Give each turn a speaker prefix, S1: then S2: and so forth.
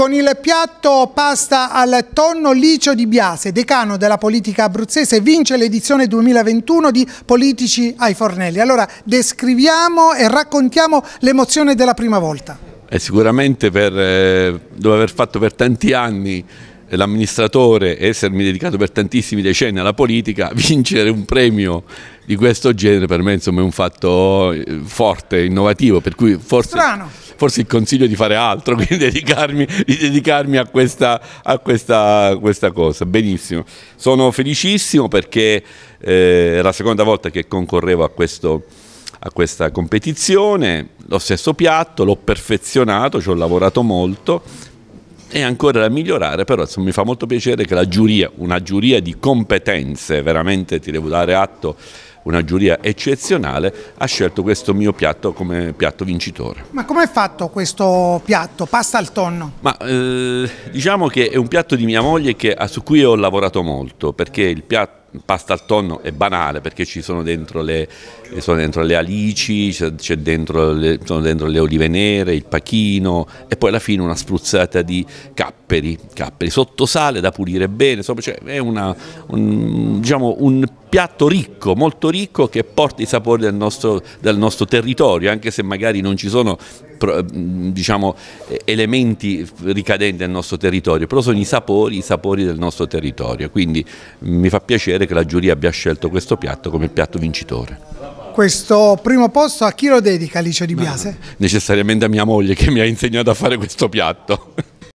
S1: con il piatto pasta al tonno Licio di Biase, decano della politica abruzzese, vince l'edizione 2021 di Politici ai Fornelli. Allora descriviamo e raccontiamo l'emozione della prima volta.
S2: E sicuramente per, eh, dopo aver fatto per tanti anni l'amministratore, essermi dedicato per tantissimi decenni alla politica, vincere un premio di questo genere per me insomma, è un fatto eh, forte, innovativo, per cui forse... forse il consiglio di fare altro, quindi dedicarmi, di dedicarmi a, questa, a questa, questa, cosa. Benissimo, sono felicissimo perché eh, è la seconda volta che concorrevo a, questo, a questa competizione, lo stesso piatto, l'ho perfezionato, ci ho lavorato molto, e ancora da migliorare, però insomma, mi fa molto piacere che la giuria, una giuria di competenze, veramente ti devo dare atto, una giuria eccezionale, ha scelto questo mio piatto come piatto vincitore.
S1: Ma come è fatto questo piatto? Pasta al tonno?
S2: Ma, eh, diciamo che è un piatto di mia moglie che, su cui ho lavorato molto, perché il piatto pasta al tonno è banale perché ci sono dentro le, sono dentro le alici, c'è dentro le, sono dentro le olive nere, il pachino e poi alla fine una spruzzata di capperi, capperi sotto sale da pulire bene, insomma, cioè è una, un, diciamo, un piatto ricco, molto ricco che porta i sapori del nostro, del nostro territorio, anche se magari non ci sono eh, diciamo, elementi ricadenti nel nostro territorio, però sono i sapori, i sapori del nostro territorio, quindi mm, mi fa piacere che la giuria abbia scelto questo piatto come piatto vincitore
S1: questo primo posto a chi lo dedica Alice Di Biase? No,
S2: necessariamente a mia moglie che mi ha insegnato a fare questo piatto.